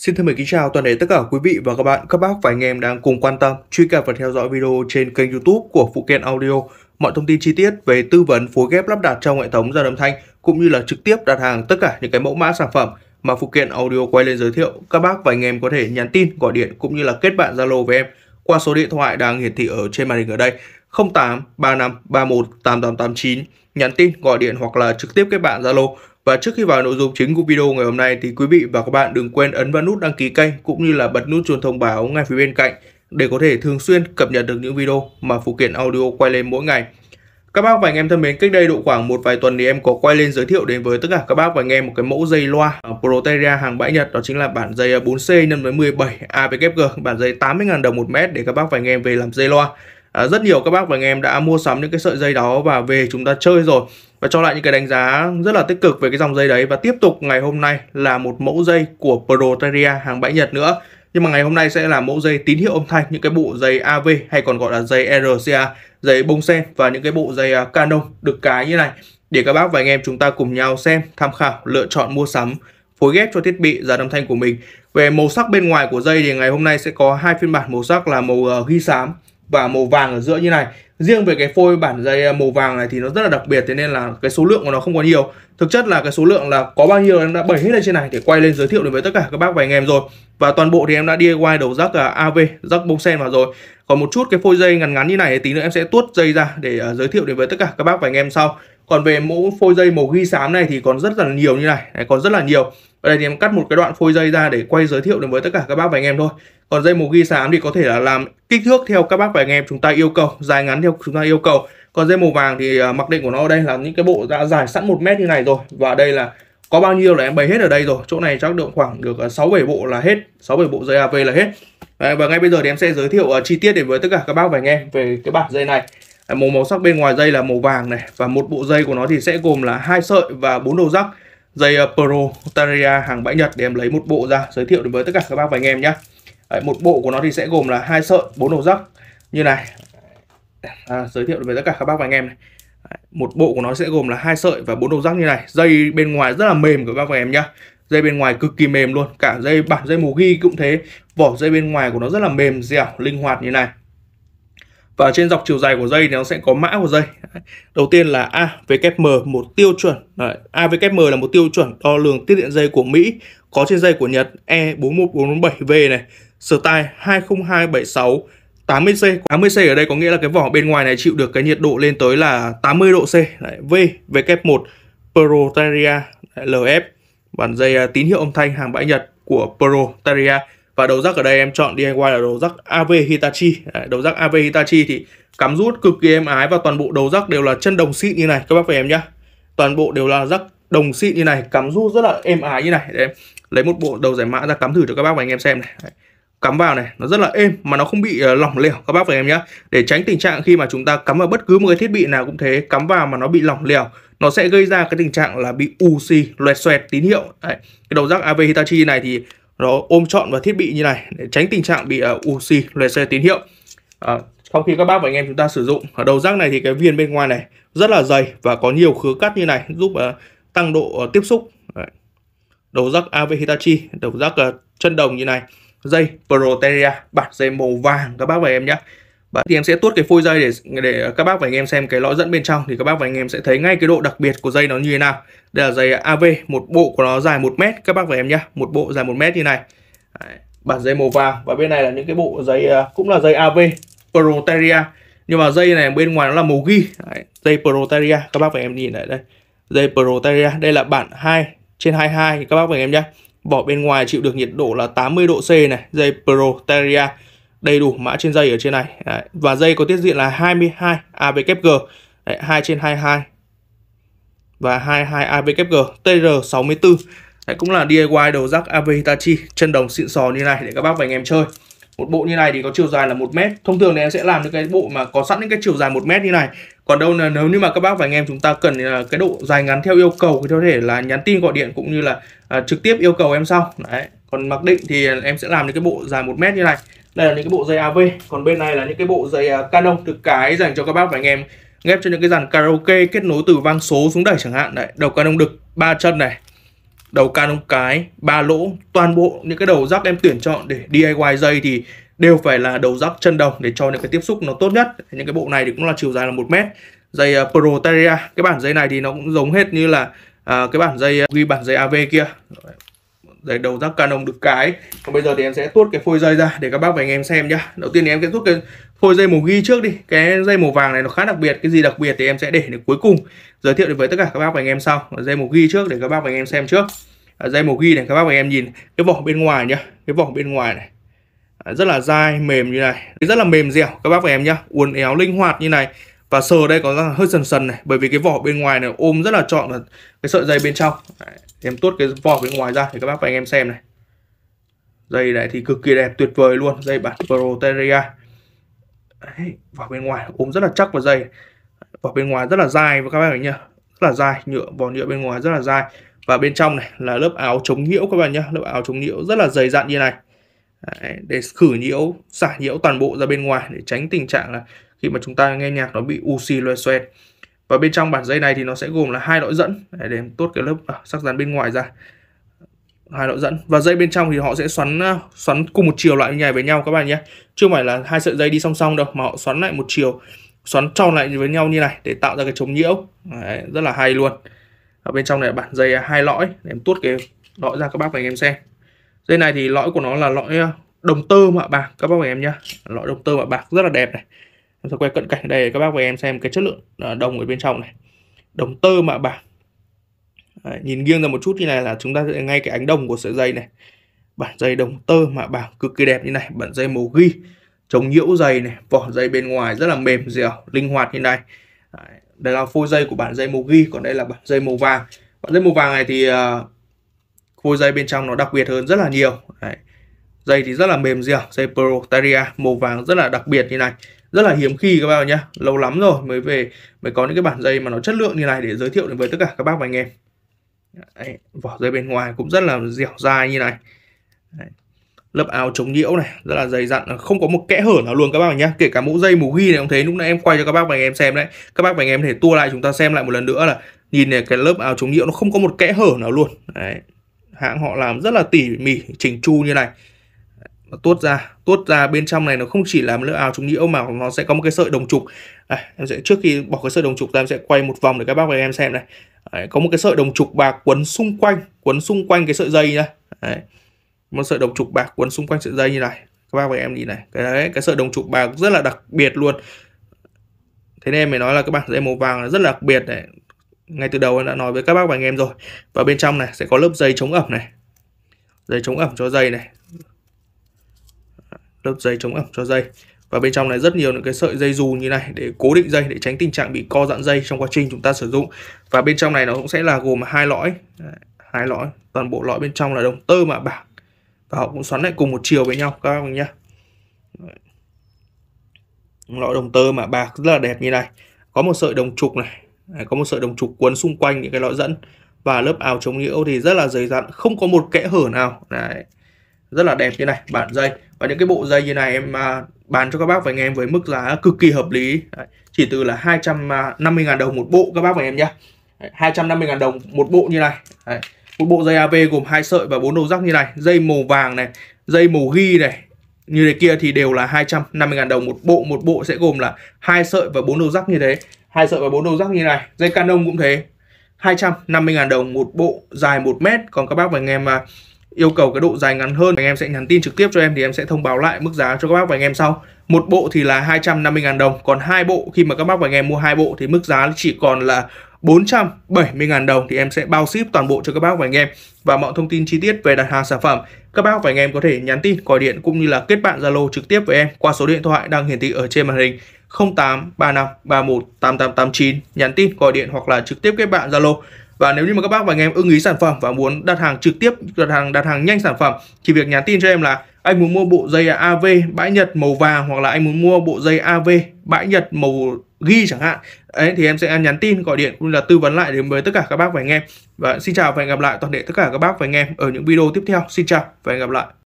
Xin thân mời kính chào toàn thể tất cả quý vị và các bạn, các bác và anh em đang cùng quan tâm, truy cập và theo dõi video trên kênh youtube của Phụ Kiện Audio. Mọi thông tin chi tiết về tư vấn phối ghép lắp đặt trong hệ thống dàn âm thanh cũng như là trực tiếp đặt hàng tất cả những cái mẫu mã sản phẩm mà Phụ Kiện Audio quay lên giới thiệu, các bác và anh em có thể nhắn tin, gọi điện cũng như là kết bạn Zalo với em qua số điện thoại đang hiển thị ở trên màn hình ở đây 0835318889. nhắn tin gọi điện hoặc là trực tiếp kết bạn Zalo và trước khi vào nội dung chính của video ngày hôm nay thì quý vị và các bạn đừng quên ấn vào nút đăng ký kênh cũng như là bật nút chuông thông báo ngay phía bên cạnh để có thể thường xuyên cập nhật được những video mà phụ kiện audio quay lên mỗi ngày. Các bác và anh em thân mến, cách đây độ khoảng một vài tuần thì em có quay lên giới thiệu đến với tất cả các bác và anh em một cái mẫu dây loa Proteria hàng bãi Nhật đó chính là bản dây 4C nhân với 17 AVKG, bản dây 80.000 đồng một mét để các bác và anh em về làm dây loa à, rất nhiều các bác và anh em đã mua sắm những cái sợi dây đó và về chúng ta chơi rồi và cho lại những cái đánh giá rất là tích cực về cái dòng dây đấy và tiếp tục ngày hôm nay là một mẫu dây của Proteria hàng bãi Nhật nữa nhưng mà ngày hôm nay sẽ là mẫu dây tín hiệu âm thanh những cái bộ dây AV hay còn gọi là dây RCA dây bông sen và những cái bộ dây à, Canon được cái như này để các bác và anh em chúng ta cùng nhau xem tham khảo lựa chọn mua sắm phối ghép cho thiết bị dàn âm thanh của mình về màu sắc bên ngoài của dây thì ngày hôm nay sẽ có hai phiên bản màu sắc là màu ờ, ghi xám và màu vàng ở giữa như này riêng về cái phôi bản dây à, màu vàng này thì nó rất là đặc biệt thế nên là cái số lượng của nó không còn nhiều thực chất là cái số lượng là có bao nhiêu em đã bày hết lên trên này để quay lên giới thiệu đối với tất cả các bác và anh em rồi và toàn bộ thì em đã DIY đầu rắc uh, à, AV rắc bông sen vào rồi còn một chút cái phôi dây ngắn ngắn như này tí nữa em sẽ tuốt dây ra để uh, giới thiệu đến với tất cả các bác và anh em sau còn về mẫu phôi dây màu ghi xám này thì còn rất là nhiều như này, này còn rất là nhiều ở đây thì em cắt một cái đoạn phôi dây ra để quay giới thiệu đến với tất cả các bác và anh em thôi còn dây màu ghi xám thì có thể là làm kích thước theo các bác và anh em chúng ta yêu cầu dài ngắn theo chúng ta yêu cầu còn dây màu vàng thì à, mặc định của nó ở đây là những cái bộ đã dài sẵn một mét như này rồi và đây là có bao nhiêu là em bày hết ở đây rồi chỗ này chắc được khoảng được 6 ờ, 7 bộ là hết 6 7 bộ dây AV là hết Đấy, và ngay bây giờ thì em sẽ giới thiệu uh, chi tiết để với tất cả các bác và anh em về cái bản dây này màu màu sắc bên ngoài dây là màu vàng này và một bộ dây của nó thì sẽ gồm là hai sợi và bốn đầu rắc dây uh, ờ, Pro Taria hàng bãi Nhật để em lấy một bộ ra giới thiệu đến với tất cả các bác và anh em nhé một bộ của nó thì sẽ gồm là hai sợi bốn đầu rắc như này à, giới thiệu đến với tất cả các bác và anh em này một bộ của nó sẽ gồm là hai sợi và bốn đầu rắc như này dây bên ngoài rất là mềm của các bác em nhá dây bên ngoài cực kỳ mềm luôn cả dây bản dây mù ghi cũng thế vỏ dây bên ngoài của nó rất là mềm dẻo linh hoạt như này và trên dọc chiều dài của dây thì nó sẽ có mã của dây đầu tiên là AVKM một tiêu chuẩn Đấy, AVKM là một tiêu chuẩn đo lường tiết điện dây của Mỹ có trên dây của Nhật E41447V này style 20276 80C 80C ở đây có nghĩa là cái vỏ bên ngoài này chịu được cái nhiệt độ lên tới là 80 độ C Đấy, V W1 Proteria LF bản dây à, tín hiệu âm thanh hàng bãi Nhật của Proteria và đầu rắc ở đây em chọn DIY là đầu rắc AV Hitachi Đấy, đầu rắc AV Hitachi thì cắm rút cực kỳ êm ái và toàn bộ đầu rắc đều là chân đồng xịn như này các bác và em nhá toàn bộ đều là rắc đồng xịn như này cắm rút rất là êm ái như này để lấy một bộ đầu giải mã ra cắm thử cho các bác và anh em xem này Đấy cắm vào này nó rất là êm mà nó không bị ờ, lỏng lẻo các bác và em nhé để tránh tình trạng khi mà chúng ta cắm vào bất cứ một cái thiết bị nào cũng thế cắm vào mà nó bị lỏng lẻo nó sẽ gây ra cái tình trạng là bị u xì loẹt xoẹt tín hiệu Đấy. cái đầu rác AV Hitachi này thì nó ôm trọn vào thiết bị như này để tránh tình trạng bị uh, u xì loẹt xoẹt tín hiệu à, sau khi các bác và anh em chúng ta sử dụng ở đầu rác này thì cái viên bên ngoài này rất là dày và có nhiều khứa cắt như này giúp uh, tăng độ uh, tiếp xúc Đấy. đầu rác AV Hitachi đầu rác uh, chân đồng như này dây Proteria bản dây màu vàng các bác và em nhé Bạn thì em sẽ tuốt cái phôi dây để để các bác và anh em xem cái lõi dẫn bên trong thì các bác và anh em sẽ thấy ngay cái độ đặc biệt của dây nó như thế nào. Đây là dây AV, một bộ của nó dài 1 mét các bác và em nhé một bộ dài 1 mét như này. Đấy, bản dây màu vàng và bên này là những cái bộ dây à, cũng là dây AV Proteria nhưng mà dây này bên ngoài nó là màu ghi Đấy, dây Proteria các bác và em nhìn lại đây dây Proteria đây là bản 2 trên 22 các bác và em nhé Vỏ bên ngoài chịu được nhiệt độ là 80 độ C này, dây Proteria đầy đủ mã trên dây ở trên này. Đấy. Và dây có tiết diện là 22 ABKG, Đấy, 2 trên 22 và 22 ABKG TR64. Đấy, cũng là DIY đầu rắc AB Hitachi, chân đồng xịn sò như này để các bác và anh em chơi một bộ như này thì có chiều dài là một mét thông thường thì em sẽ làm những cái bộ mà có sẵn những cái chiều dài một mét như này còn đâu là nếu như mà các bác và anh em chúng ta cần à, cái độ dài ngắn theo yêu cầu thì có thể là nhắn tin gọi điện cũng như là à, trực tiếp yêu cầu em sau đấy còn mặc định thì em sẽ làm những cái bộ dài một mét như này đây là những cái bộ dây AV còn bên này là những cái bộ dây à, Canon thực cái dành cho các bác và anh em ghép cho những cái dàn karaoke kết nối từ vang số xuống đẩy chẳng hạn đấy đầu Canon đực ba chân này đầu can ống cái, ba lỗ, toàn bộ những cái đầu rắc em tuyển chọn để DIY dây thì đều phải là đầu rắc chân đồng để cho những cái tiếp xúc nó tốt nhất. Những cái bộ này thì cũng là chiều dài là 1 mét. Dây uh, Proteria, cái bản dây này thì nó cũng giống hết như là à, cái bản dây à, ghi bản dây AV kia dây đầu rắc Canon được cái còn bây giờ thì em sẽ tuốt cái phôi dây ra để các bác và anh em xem nhá đầu tiên thì em sẽ tuốt cái thôi dây màu ghi trước đi cái dây màu vàng này nó khá đặc biệt cái gì đặc biệt thì em sẽ để đến cuối cùng giới thiệu đến với tất cả các bác và anh em sau dây màu ghi trước để các bác và anh em xem trước dây màu ghi này các bác và anh em nhìn cái vỏ bên ngoài nhá cái vỏ bên ngoài này rất là dai mềm như này rất là mềm dẻo các bác và em nhá uốn éo linh hoạt như này và sờ đây có hơi sần sần này bởi vì cái vỏ bên ngoài này ôm rất là trọn là cái sợi dây bên trong Đấy, em tuốt cái vỏ bên ngoài ra để các bác và anh em xem này dây này thì cực kỳ đẹp tuyệt vời luôn dây bản Proteria Đấy, vỏ bên ngoài ốm rất là chắc và dày vỏ bên ngoài rất là dài và các bạn nhá rất là dài nhựa vỏ nhựa bên ngoài rất là dài và bên trong này là lớp áo chống nhiễu các bạn nhá lớp áo chống nhiễu rất là dày dặn như này Đấy, để khử nhiễu xả nhiễu toàn bộ ra bên ngoài để tránh tình trạng là khi mà chúng ta nghe nhạc nó bị u xì loe xoe và bên trong bản dây này thì nó sẽ gồm là hai lõi dẫn để làm tốt cái lớp à, sắc dán bên ngoài ra hai đoạn dẫn và dây bên trong thì họ sẽ xoắn à, xoắn cùng một chiều lại như này với nhau các bạn nhé chưa phải là hai sợi dây đi song song đâu mà họ xoắn lại một chiều xoắn tròn lại với nhau như này để tạo ra cái chống nhiễu Đấy, rất là hay luôn ở bên trong này bản dây hai lõi để em tuốt cái lõi ra các bác và anh em xem dây này thì lõi của nó là lõi à, đồng tơ mạ bạc các bác và em nhé lõi đồng tơ mạ bạc rất là đẹp này em sẽ quay cận cảnh đây các bác và em xem cái chất lượng à, đồng ở bên trong này đồng tơ mạ bạc Đấy, nhìn nghiêng ra một chút như này là chúng ta sẽ ngay cái ánh đồng của sợi dây này bản dây đồng tơ mạ bạc cực kỳ đẹp như này bản dây màu ghi chống nhiễu dây này vỏ dây bên ngoài rất là mềm dẻo linh hoạt như này Đấy, đây là phôi dây của bản dây màu ghi còn đây là bản dây màu vàng bản dây màu vàng này thì uh, phôi dây bên trong nó đặc biệt hơn rất là nhiều Đấy. dây thì rất là mềm dẻo dây protaria màu vàng rất là đặc biệt như này rất là hiếm khi các bác nhá, lâu lắm rồi mới về mới có những cái bản dây mà nó chất lượng như này để giới thiệu đến với tất cả các bác và anh em Đấy, vỏ dây bên ngoài cũng rất là dẻo dai như này Đấy. lớp áo chống nhiễu này rất là dày dặn không có một kẽ hở nào luôn các bác nhé kể cả mũ dây mũ ghi này cũng thấy lúc nãy em quay cho các bác và anh em xem đấy các bác và anh em thể tua lại chúng ta xem lại một lần nữa là nhìn này cái lớp áo chống nhiễu nó không có một kẽ hở nào luôn đấy. hãng họ làm rất là tỉ mỉ chỉnh chu như này nó tuốt ra tuốt ra bên trong này nó không chỉ là một lớp áo chống nhiễu mà nó sẽ có một cái sợi đồng trục à, em sẽ trước khi bỏ cái sợi đồng trục ra em sẽ quay một vòng để các bác và anh em xem này Đấy, có một cái sợi đồng trục bạc quấn xung quanh quấn xung quanh cái sợi dây nhá, đấy. một sợi đồng trục bạc quấn xung quanh sợi dây như này các bác và em nhìn này cái đấy cái sợi đồng trục bạc rất là đặc biệt luôn thế nên mình nói là các bạn dây màu vàng là rất là đặc biệt này ngay từ đầu em đã nói với các bác và anh em rồi và bên trong này sẽ có lớp dây chống ẩm này dây chống ẩm cho dây này lớp dây chống ẩm cho dây và bên trong này rất nhiều những cái sợi dây dù như này để cố định dây để tránh tình trạng bị co giãn dây trong quá trình chúng ta sử dụng và bên trong này nó cũng sẽ là gồm hai lõi hai lõi toàn bộ lõi bên trong là đồng tơ mạ bạc và họ cũng xoắn lại cùng một chiều với nhau các bạn nhé lõi đồng tơ mạ bạc rất là đẹp như này có một sợi đồng trục này Đấy, có một sợi đồng trục quấn xung quanh những cái lõi dẫn và lớp áo chống nhiễu thì rất là dày dặn không có một kẽ hở nào Đấy. rất là đẹp như này bản dây và những cái bộ dây như này em à, bán cho các bác và anh em với mức giá cực kỳ hợp lý chỉ từ là 250.000 đồng một bộ các bác và anh em nhé 250.000 đồng một bộ như này một bộ dây AV gồm hai sợi và bốn đầu rắc như này dây màu vàng này dây màu ghi này như thế kia thì đều là 250.000 đồng một bộ một bộ sẽ gồm là hai sợi và bốn đầu rắc như thế hai sợi và bốn đầu rắc như này dây Canon cũng thế 250.000 đồng một bộ dài 1 mét còn các bác và anh em mà yêu cầu cái độ dài ngắn hơn anh em sẽ nhắn tin trực tiếp cho em thì em sẽ thông báo lại mức giá cho các bác và anh em sau một bộ thì là 250.000 đồng còn hai bộ khi mà các bác và anh em mua hai bộ thì mức giá chỉ còn là 470.000 đồng thì em sẽ bao ship toàn bộ cho các bác và anh em và mọi thông tin chi tiết về đặt hàng sản phẩm các bác và anh em có thể nhắn tin gọi điện cũng như là kết bạn Zalo trực tiếp với em qua số điện thoại đang hiển thị ở trên màn hình 0835318889 nhắn tin gọi điện hoặc là trực tiếp kết bạn Zalo và nếu như mà các bác và anh em ưng ý sản phẩm và muốn đặt hàng trực tiếp đặt hàng đặt hàng nhanh sản phẩm thì việc nhắn tin cho em là anh muốn mua bộ dây AV bãi nhật màu vàng hoặc là anh muốn mua bộ dây AV bãi nhật màu ghi chẳng hạn ấy thì em sẽ nhắn tin gọi điện cũng là tư vấn lại đến với tất cả các bác và anh em và xin chào và hẹn gặp lại toàn thể tất cả các bác và anh em ở những video tiếp theo xin chào và hẹn gặp lại